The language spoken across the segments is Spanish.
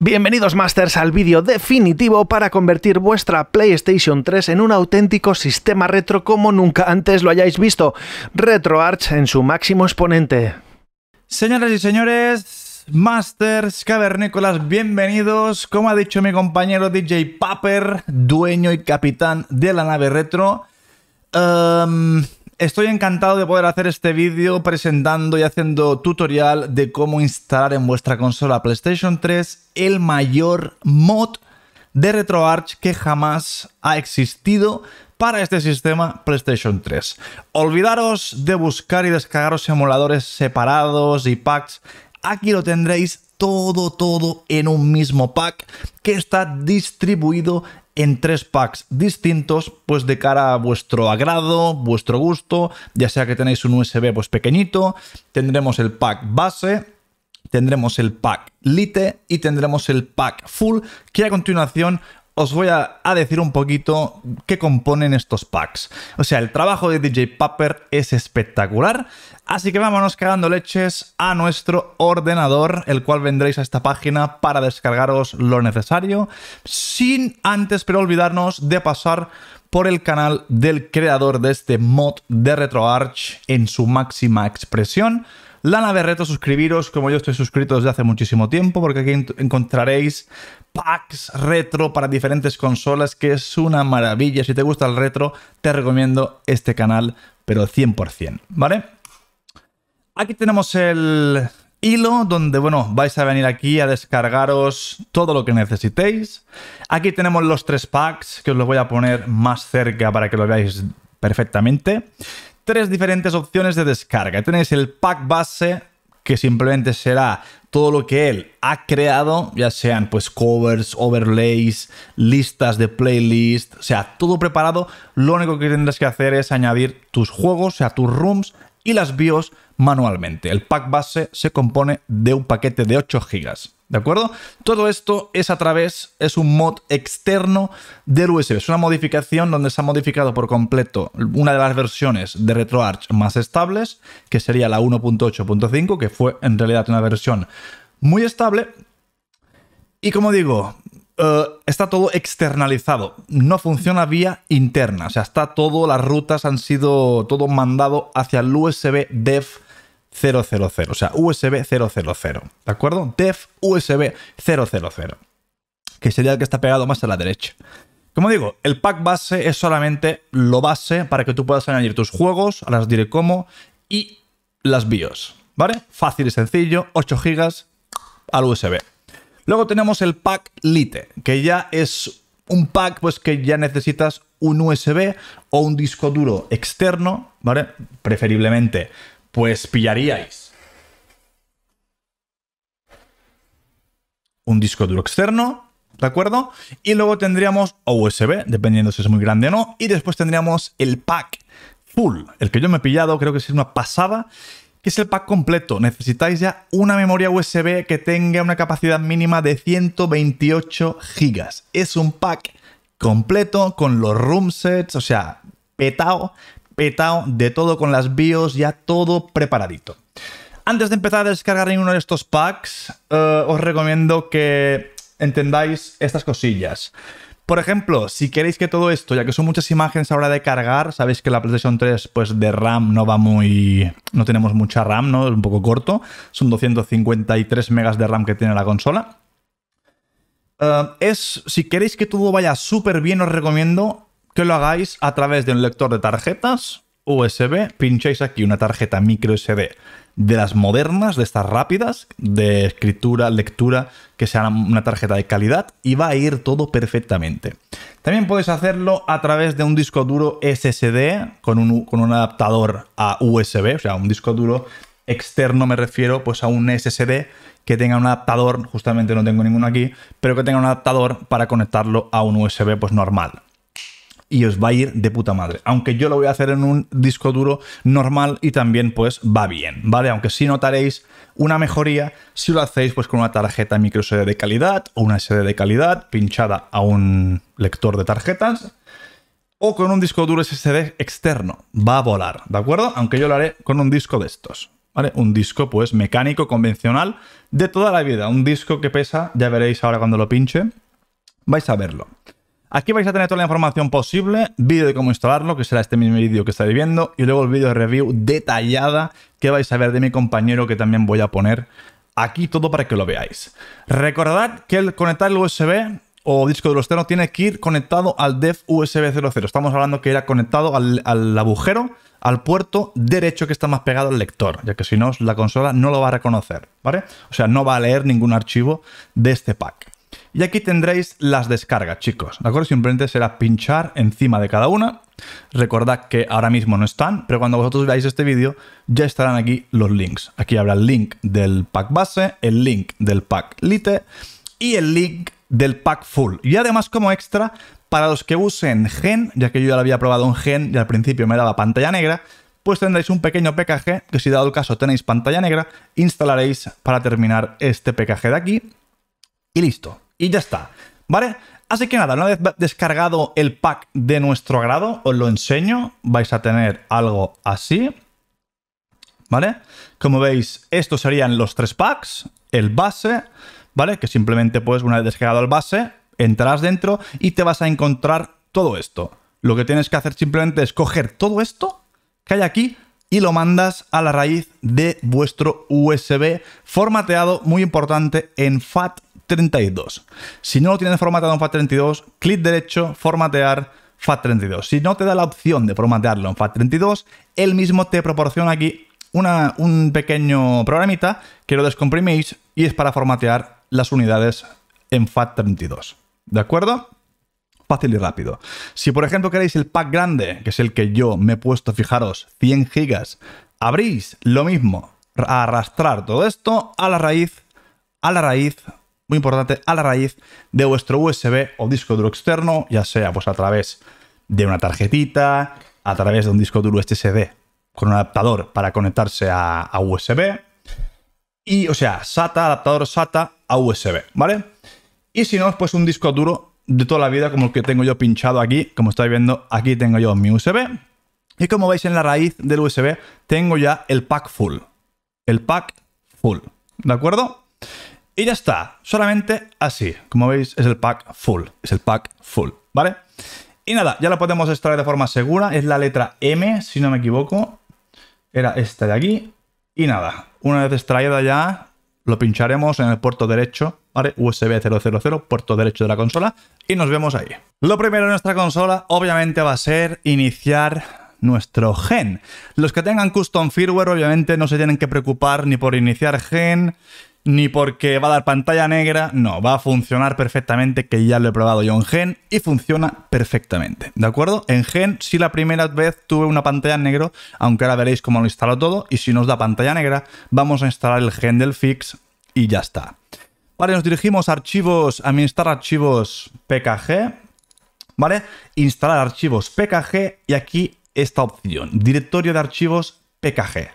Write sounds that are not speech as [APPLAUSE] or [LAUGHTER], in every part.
Bienvenidos Masters al vídeo definitivo para convertir vuestra PlayStation 3 en un auténtico sistema retro como nunca antes lo hayáis visto, RetroArch en su máximo exponente. Señoras y señores, Masters, Cavernícolas, bienvenidos, como ha dicho mi compañero DJ Papper, dueño y capitán de la nave retro. Em, Estoy encantado de poder hacer este vídeo presentando y haciendo tutorial de cómo instalar en vuestra consola PlayStation 3 el mayor mod de RetroArch que jamás ha existido para este sistema PlayStation 3. Olvidaros de buscar y descargaros emuladores separados y packs. Aquí lo tendréis todo, todo en un mismo pack que está distribuido en tres packs distintos, pues de cara a vuestro agrado, vuestro gusto, ya sea que tenéis un USB pues pequeñito, tendremos el pack base, tendremos el pack Lite y tendremos el pack Full, que a continuación os voy a, decir un poquito qué componen estos packs. O sea, el trabajo de DJ Papper es espectacular, así que vámonos cagando leches a nuestro ordenador, el cual vendréis a esta página para descargaros lo necesario, sin antes pero olvidarnos de pasar por el canal del creador de este mod de RetroArch en su máxima expresión. lana de reto, suscribiros como yo estoy suscrito desde hace muchísimo tiempo, porque aquí encontraréis packs retro para diferentes consolas, que es una maravilla. Si te gusta el retro, te recomiendo este canal, pero 100%, ¿vale? Aquí tenemos el hilo donde, bueno, vais a venir aquí a descargaros todo lo que necesitéis. Aquí tenemos los tres packs, que os los voy a poner más cerca para que lo veáis perfectamente. Tres diferentes opciones de descarga. Tenéis el pack base, que simplemente será todo lo que él ha creado, ya sean pues covers, overlays, listas de playlist, o sea, todo preparado, lo único que tendrás que hacer es añadir tus juegos, o sea, tus rooms y las BIOS manualmente. El pack base se compone de un paquete de 8 GB. ¿De acuerdo? Todo esto es a través, es un mod externo del USB. Es una modificación donde se ha modificado por completo una de las versiones de RetroArch más estables, que sería la 1.8.5, que fue en realidad una versión muy estable. Y como digo, eh, está todo externalizado, no funciona vía interna, o sea, está todo, las rutas han sido todo mandado hacia el USB dev 000, o sea, USB 000, ¿de acuerdo? Def USB 000, que sería el que está pegado más a la derecha. Como digo, el pack base es solamente lo base para que tú puedas añadir tus juegos, a las diré cómo, y las BIOS, ¿vale? Fácil y sencillo, 8 GB al USB. Luego tenemos el pack Lite, que ya es un pack pues que ya necesitas un USB o un disco duro externo, ¿vale? Preferiblemente pues pillaríais un disco duro externo, ¿de acuerdo? Y luego tendríamos USB, dependiendo si es muy grande o no, y después tendríamos el pack full, el que yo me he pillado, creo que es una pasada, que es el pack completo. Necesitáis ya una memoria USB que tenga una capacidad mínima de 128 GB. Es un pack completo con los room sets, o sea, petao, petado de todo con las BIOS, ya todo preparadito. Antes de empezar a descargar ninguno de estos packs, eh, os recomiendo que entendáis estas cosillas. Por ejemplo, si queréis que todo esto, ya que son muchas imágenes ahora de cargar, sabéis que la PlayStation 3 pues de RAM no va muy... no tenemos mucha RAM, ¿no? Es un poco corto. Son 253 megas de RAM que tiene la consola. Eh, es, si queréis que todo vaya súper bien, os recomiendo que lo hagáis a través de un lector de tarjetas USB. Pincháis aquí una tarjeta micro SD de las modernas, de estas rápidas, de escritura, lectura, que sea una tarjeta de calidad y va a ir todo perfectamente. También podéis hacerlo a través de un disco duro SSD con un, con un adaptador a USB, o sea, un disco duro externo me refiero pues a un SSD que tenga un adaptador, justamente no tengo ninguno aquí, pero que tenga un adaptador para conectarlo a un USB pues normal y os va a ir de puta madre. Aunque yo lo voy a hacer en un disco duro normal y también pues va bien, ¿vale? Aunque sí notaréis una mejoría si lo hacéis pues con una tarjeta micro SD de calidad o una SD de calidad pinchada a un lector de tarjetas o con un disco duro SSD externo. Va a volar, ¿de acuerdo? Aunque yo lo haré con un disco de estos. ¿Vale? Un disco pues mecánico, convencional, de toda la vida. Un disco que pesa, ya veréis ahora cuando lo pinche, vais a verlo. Aquí vais a tener toda la información posible, vídeo de cómo instalarlo, que será este mismo vídeo que estáis viendo, y luego el vídeo de review detallada que vais a ver de mi compañero que también voy a poner aquí todo para que lo veáis. Recordad que el conectar el USB o disco duro externo tiene que ir conectado al DEV USB 00. Estamos hablando que era conectado al, al, agujero, al puerto derecho que está más pegado al lector, ya que si no, la consola no lo va a reconocer, ¿vale? O sea, no va a leer ningún archivo de este pack. Y aquí tendréis las descargas, chicos. ¿De acuerdo? Simplemente será pinchar encima de cada una. Recordad que ahora mismo no están, pero cuando vosotros veáis este vídeo ya estarán aquí los links. Aquí habrá el link del pack base, el link del pack lite y el link del pack full. Y además como extra, para los que usen Gen, ya que yo ya lo había probado en Gen y al principio me daba pantalla negra, pues tendréis un pequeño PKG que si dado el caso tenéis pantalla negra, instalaréis para terminar este PKG de aquí y listo. Y ya está. ¿Vale? Así que nada, una vez descargado el pack de nuestro agrado, os lo enseño. Vais a tener algo así. ¿Vale? Como veis, estos serían los tres packs. El base, ¿vale? Que simplemente, pues, una vez descargado el base, entrarás dentro y te vas a encontrar todo esto. Lo que tienes que hacer simplemente es coger todo esto que hay aquí y lo mandas a la raíz de vuestro USB formateado, muy importante, en FAT 32. Si no lo tienes formateado en FAT32, clic derecho, formatear FAT32. Si no te da la opción de formatearlo en FAT32, él mismo te proporciona aquí un pequeño programita que lo descompriméis y es para formatear las unidades en FAT32. ¿De acuerdo? Fácil y rápido. Si por ejemplo queréis el pack grande, que es el que yo me he puesto, fijaros, 100 gigas, abrís lo mismo, arrastrar todo esto a la raíz, a la raíz muy importante, a la raíz de vuestro USB o disco duro externo, ya sea pues a través de una tarjetita, a través de un disco duro SSD con un adaptador para conectarse a, a USB. Y, o sea, SATA, adaptador SATA a USB, ¿vale? Y si no, pues un disco duro de toda la vida como el que tengo yo pinchado aquí, como estáis viendo, aquí tengo yo mi USB. Y como veis en la raíz del USB, tengo ya el pack full. El pack full, ¿de acuerdo? Y ya está, solamente así. Como veis, es el pack full, es el pack full, ¿vale? Y nada, ya lo podemos extraer de forma segura. Es la letra M, si no me equivoco. Era esta de aquí. Y nada, una vez extraída ya, lo pincharemos en el puerto derecho, ¿vale? USB 000, puerto derecho de la consola. Y nos vemos ahí. Lo primero en nuestra consola, obviamente, va a ser iniciar nuestro gen. Los que tengan custom firmware obviamente no se tienen que preocupar ni por iniciar gen, ni porque va a dar pantalla negra, no, va a funcionar perfectamente, que ya lo he probado yo en Gen y funciona perfectamente, ¿de acuerdo? En Gen si la primera vez tuve una pantalla negra, negro, aunque ahora veréis cómo lo instalo todo y si nos da pantalla negra, vamos a instalar el Gen del Fix y ya está. Vale, nos dirigimos a archivos, administrar archivos PKG, ¿vale? Instalar archivos PKG y aquí esta opción, directorio de archivos PKG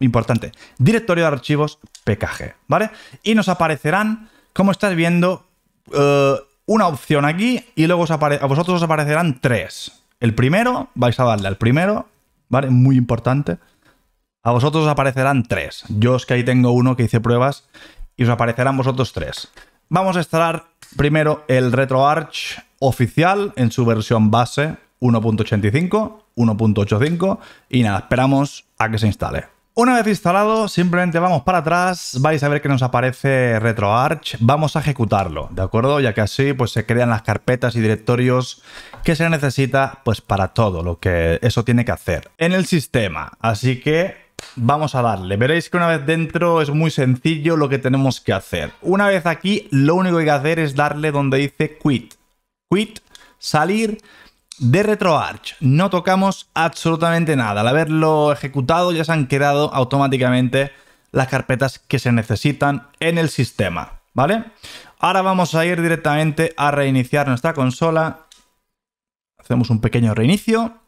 importante, directorio de archivos PKG, ¿vale? Y nos aparecerán, como estáis viendo, eh, una opción aquí y luego a vosotros os aparecerán tres. El primero, vais a darle al primero, ¿vale? Muy importante. A vosotros os aparecerán tres. Yo es que ahí tengo uno que hice pruebas y os aparecerán vosotros tres. Vamos a instalar primero el RetroArch oficial en su versión base 1.85, 1.85 y nada, esperamos a que se instale. Una vez instalado, simplemente vamos para atrás, vais a ver que nos aparece RetroArch, vamos a ejecutarlo, ¿de acuerdo? Ya que así pues, se crean las carpetas y directorios que se necesita pues, para todo lo que eso tiene que hacer en el sistema. Así que vamos a darle. Veréis que una vez dentro es muy sencillo lo que tenemos que hacer. Una vez aquí, lo único que hay que hacer es darle donde dice quit. Quit, salir de RetroArch no tocamos absolutamente nada. Al haberlo ejecutado ya se han quedado automáticamente las carpetas que se necesitan en el sistema, ¿vale? Ahora vamos a ir directamente a reiniciar nuestra consola. Hacemos un pequeño reinicio.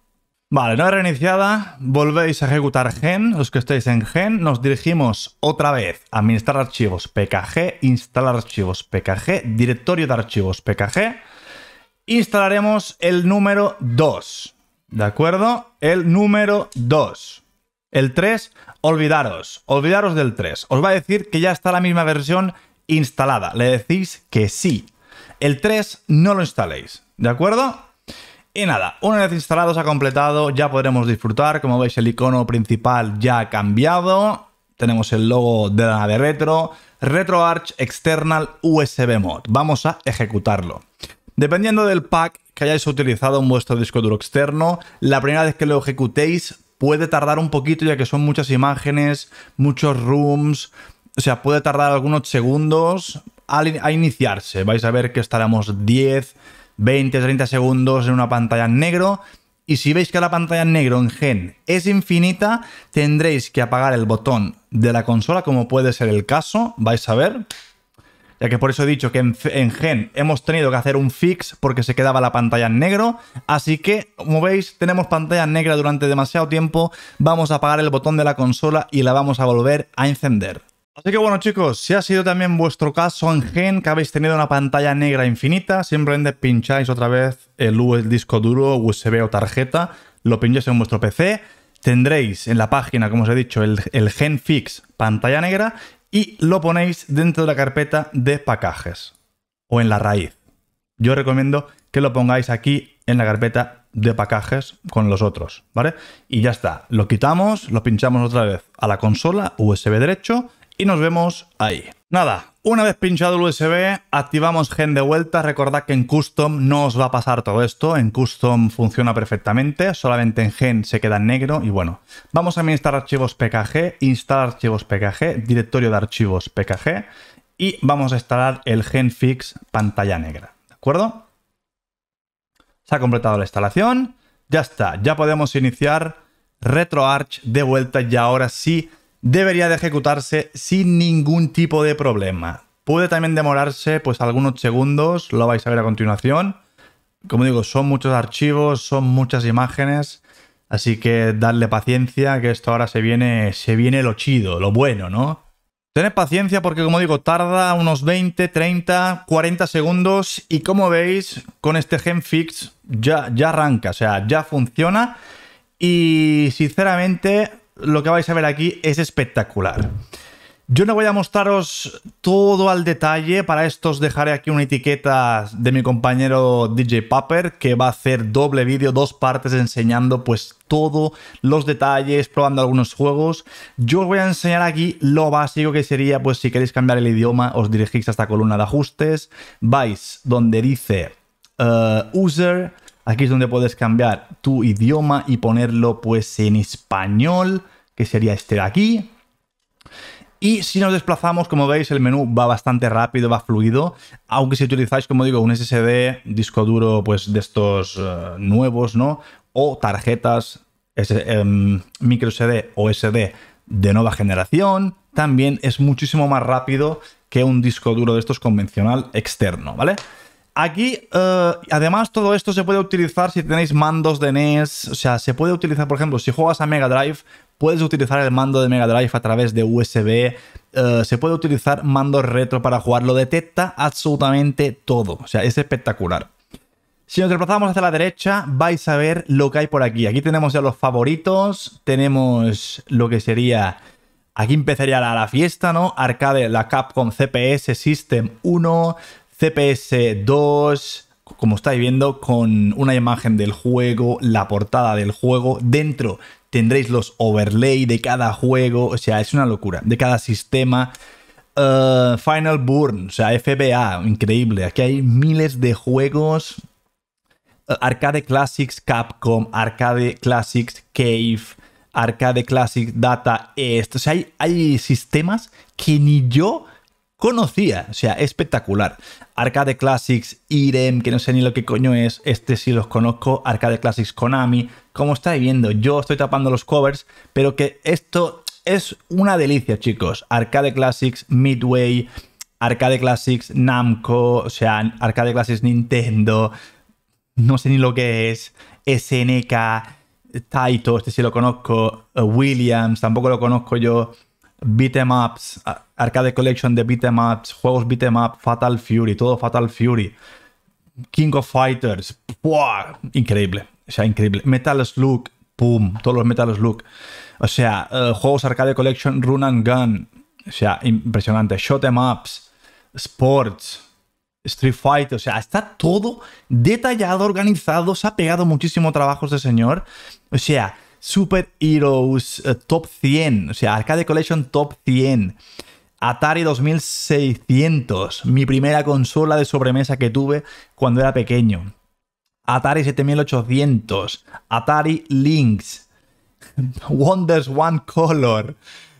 Vale, no reiniciada, volvéis a ejecutar gen, los que estáis en gen, nos dirigimos otra vez a administrar archivos PKG, instalar archivos PKG, directorio de archivos PKG, instalaremos el número 2. ¿De acuerdo? El número 2. El 3, olvidaros. Olvidaros del 3. Os va a decir que ya está la misma versión instalada. Le decís que sí. El 3 no lo instaléis. ¿De acuerdo? Y nada, una vez instalados ha completado, ya podremos disfrutar. Como veis, el icono principal ya ha cambiado. Tenemos el logo de la de retro. RetroArch External USB Mod. Vamos a ejecutarlo. Dependiendo del pack que hayáis utilizado en vuestro disco duro externo, la primera vez que lo ejecutéis puede tardar un poquito ya que son muchas imágenes, muchos rooms, o sea, puede tardar algunos segundos a iniciarse. Vais a ver que estaremos 10, 20, 30 segundos en una pantalla en negro. Y si veis que la pantalla negro en gen es infinita, tendréis que apagar el botón de la consola, como puede ser el caso, vais a ver, ya que por eso he dicho que en, Gen hemos tenido que hacer un fix porque se quedaba la pantalla en negro, así que como veis tenemos pantalla negra durante demasiado tiempo, vamos a apagar el botón de la consola y la vamos a volver a encender. Así que bueno chicos, si ha sido también vuestro caso en Gen que habéis tenido una pantalla negra infinita, simplemente pincháis otra vez el disco duro, USB o tarjeta, lo pincháis en vuestro PC, tendréis en la página, como os he dicho, el, el, Gen Fix pantalla negra y lo ponéis dentro de la carpeta de pacajes o en la raíz. Yo recomiendo que lo pongáis aquí en la carpeta de pacajes con los otros, ¿vale? Y ya está, lo quitamos, lo pinchamos otra vez a la consola USB derecho y nos vemos ahí. Nada, una vez pinchado el USB, activamos gen de vuelta. Recordad que en custom no os va a pasar todo esto. En custom funciona perfectamente, solamente en gen se queda negro. Y bueno, vamos a administrar archivos PKG, instalar archivos PKG, directorio de archivos PKG y vamos a instalar el Gen Fix pantalla negra. ¿De acuerdo? Se ha completado la instalación. Ya está, ya podemos iniciar RetroArch de vuelta y ahora sí debería de ejecutarse sin ningún tipo de problema. Puede también demorarse pues algunos segundos, lo vais a ver a continuación. Como digo, son muchos archivos, son muchas imágenes, así que darle paciencia que esto ahora se viene se viene lo chido, lo bueno, ¿no? Tened paciencia porque como digo, tarda unos 20, 30, 40 segundos y como veis, con este genfix ya ya arranca, o sea, ya funciona y sinceramente lo que vais a ver aquí es espectacular. Yo no voy a mostraros todo al detalle, para esto os dejaré aquí una etiqueta de mi compañero DJ Papper que va a hacer doble vídeo, dos partes enseñando pues todos los detalles, probando algunos juegos. Yo os voy a enseñar aquí lo básico que sería pues si queréis cambiar el idioma os dirigís a esta columna de ajustes, vais donde dice eh, User, Aquí es donde puedes cambiar tu idioma y ponerlo pues en español, que sería este de aquí. Y si nos desplazamos, como veis, el menú va bastante rápido, va fluido, aunque si utilizáis, como digo, un SSD, disco duro, pues de estos eh, nuevos, ¿no? O tarjetas em, micro SD o SD de nueva generación, también es muchísimo más rápido que un disco duro de estos convencional externo, ¿vale? Aquí, eh, además, todo esto se puede utilizar si tenéis mandos de NES. O sea, se puede utilizar, por ejemplo, si juegas a Mega Drive, puedes utilizar el mando de Mega Drive a través de USB. Eh, se puede utilizar mandos retro para jugar. Lo detecta absolutamente todo. O sea, es espectacular. Si nos desplazamos hacia la derecha, vais a ver lo que hay por aquí. Aquí tenemos ya los favoritos. Tenemos lo que sería. Aquí empezaría la fiesta, ¿no? Arcade, la Capcom CPS System 1. CPS 2, como estáis viendo, con una imagen del juego, la portada del juego. Dentro tendréis los overlay de cada juego, o sea, es una locura, de cada sistema. Eh, Final Burn, o sea, FBA, increíble. Aquí hay miles de juegos. Eh, Arcade Classics Capcom, Arcade Classics Cave, Arcade Classics Data esto O sea, hay, hay sistemas que ni yo conocía. O sea, espectacular. Arcade Classics, Irem, que no sé ni lo que coño es. Este sí los conozco. Arcade Classics Konami. Como estáis viendo, yo estoy tapando los covers, pero que esto es una delicia, chicos. Arcade Classics, Midway, Arcade Classics, Namco, o sea, Arcade Classics Nintendo. No sé ni lo que es. SNK, Taito, este sí lo conozco. Eh, Williams, tampoco lo conozco yo beat'em ups, arcade collection de beat'em ups, juegos beat'em up, Fatal Fury, todo Fatal Fury, King of Fighters, increíble, o sea, increíble. Metal Slug, pum, todos los Metal Slug. O sea, eh, juegos arcade collection, Run and Gun, o sea, impresionante. Shot em ups, sports, Street Fighter, o sea, está todo detallado, organizado, se ha pegado muchísimo trabajo este señor. O sea, Super Heroes eh, Top 100, o sea, Arcade Collection Top 100. Atari 2600, mi primera consola de sobremesa que tuve cuando era pequeño. Atari 7800, Atari Lynx, [LAUGHS] Wonders One Color, o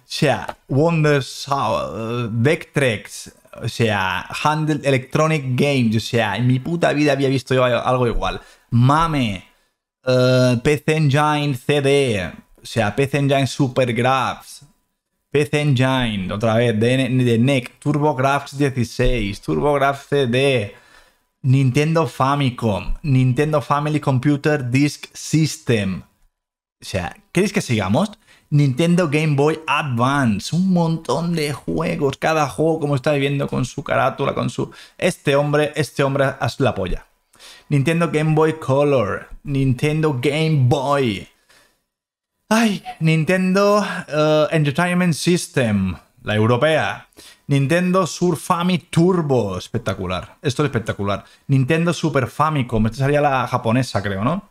sea, Wonders eh, Vectrex, o sea, Handle Electronic Games, o sea, en mi puta vida había visto yo algo igual. Mame, eh, PC Engine CD, e. o sea, PC Engine Super Graphs, PC Engine, otra vez, de, de NEC, Graphs 16, Turbo TurboGrafx CD, e, Nintendo Famicom, Nintendo Family Computer Disk System. O sea, ¿queréis que sigamos? Nintendo Game Boy Advance, un montón de juegos, cada juego como estáis viendo con su carátula, con su... Este hombre, este hombre hace la polla. Nintendo Game Boy Color, Nintendo Game Boy. Ay, Nintendo uh, Entertainment System, la europea. Nintendo Sur Turbo, espectacular. Esto es espectacular. Nintendo Super Famicom, esta sería la japonesa, creo, ¿no?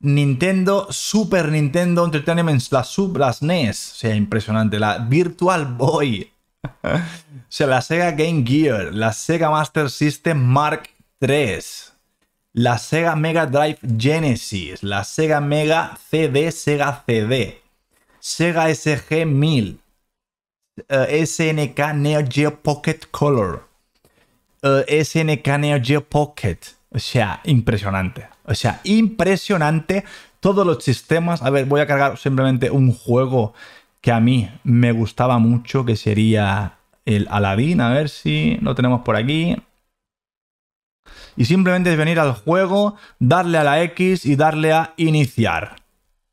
Nintendo Super Nintendo Entertainment, La sub, las NES, o sea, impresionante. La Virtual Boy, [LAUGHS] o sea, la Sega Game Gear, la Sega Master System Mark 3. La Sega Mega Drive Genesis, la Sega Mega CD, Sega CD, Sega SG 1000, eh, SNK Neo Geo Pocket Color, eh, SNK Neo Geo Pocket. O sea, impresionante. O sea, impresionante todos los sistemas. A ver, voy a cargar simplemente un juego que a mí me gustaba mucho, que sería el Aladdin. A ver si lo tenemos por aquí y simplemente es venir al juego, darle a la X y darle a iniciar.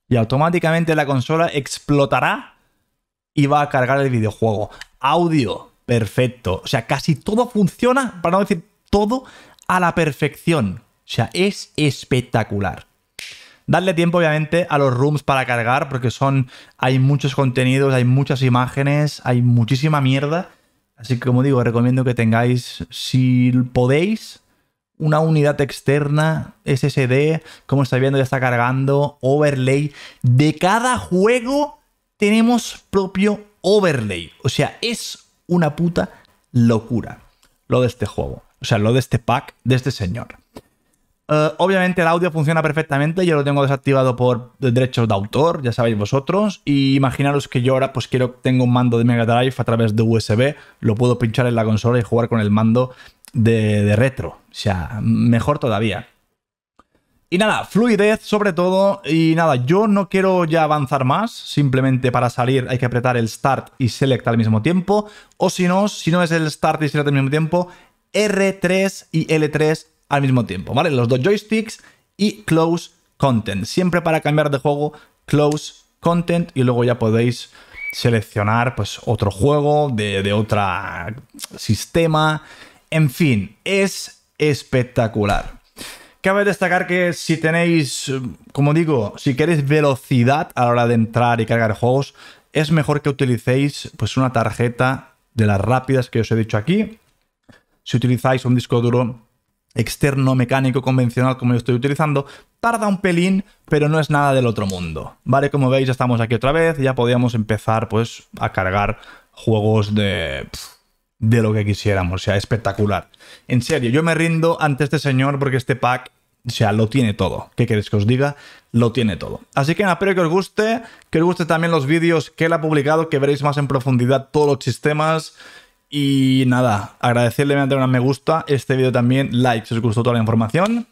Y automáticamente la consola explotará y va a cargar el videojuego. Audio, perfecto. O sea, casi todo funciona, para no decir todo, a la perfección. O sea, es espectacular. Darle tiempo, obviamente, a los rooms para cargar, porque son. Hay muchos contenidos, hay muchas imágenes, hay muchísima mierda. Así que, como digo, recomiendo que tengáis, si podéis, una unidad externa, SSD, como estáis viendo ya está cargando, overlay. De cada juego tenemos propio overlay. O sea, es una puta locura lo de este juego. O sea, lo de este pack, de este señor. Eh, obviamente el audio funciona perfectamente, yo lo tengo desactivado por derechos de autor, ya sabéis vosotros, y imaginaros que yo ahora pues quiero, tengo un mando de Mega Drive a través de USB, lo puedo pinchar en la consola y jugar con el mando de, retro. O sea, mejor todavía. Y nada, fluidez sobre todo. Y nada, yo no quiero ya avanzar más. Simplemente para salir hay que apretar el Start y Select al mismo tiempo. O si no, si no es el Start y Select al mismo tiempo, R3 y L3 al mismo tiempo. ¿Vale? Los dos joysticks y Close Content. Siempre para cambiar de juego, Close Content. Y luego ya podéis seleccionar pues otro juego de, de otro sistema en fin, es espectacular. Cabe destacar que si tenéis, como digo, si queréis velocidad a la hora de entrar y cargar juegos, es mejor que utilicéis pues, una tarjeta de las rápidas que os he dicho aquí. Si utilizáis un disco duro externo, mecánico, convencional, como yo estoy utilizando, tarda un pelín, pero no es nada del otro mundo. Vale, como veis, ya estamos aquí otra vez, ya podíamos empezar pues, a cargar juegos de de lo que quisiéramos. O sea, espectacular. En serio, yo me rindo ante este señor porque este pack, o sea, lo tiene todo. ¿Qué queréis que os diga? Lo tiene todo. Así que nada, espero que os guste, que os guste también los vídeos que él ha publicado, que veréis más en profundidad todos los sistemas. Y nada, agradecerle mediante una me gusta, este vídeo también, like si os gustó toda la información.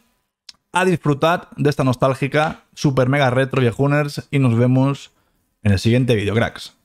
A disfrutar de esta nostálgica super mega retro viejuners y nos vemos en el siguiente vídeo, cracks.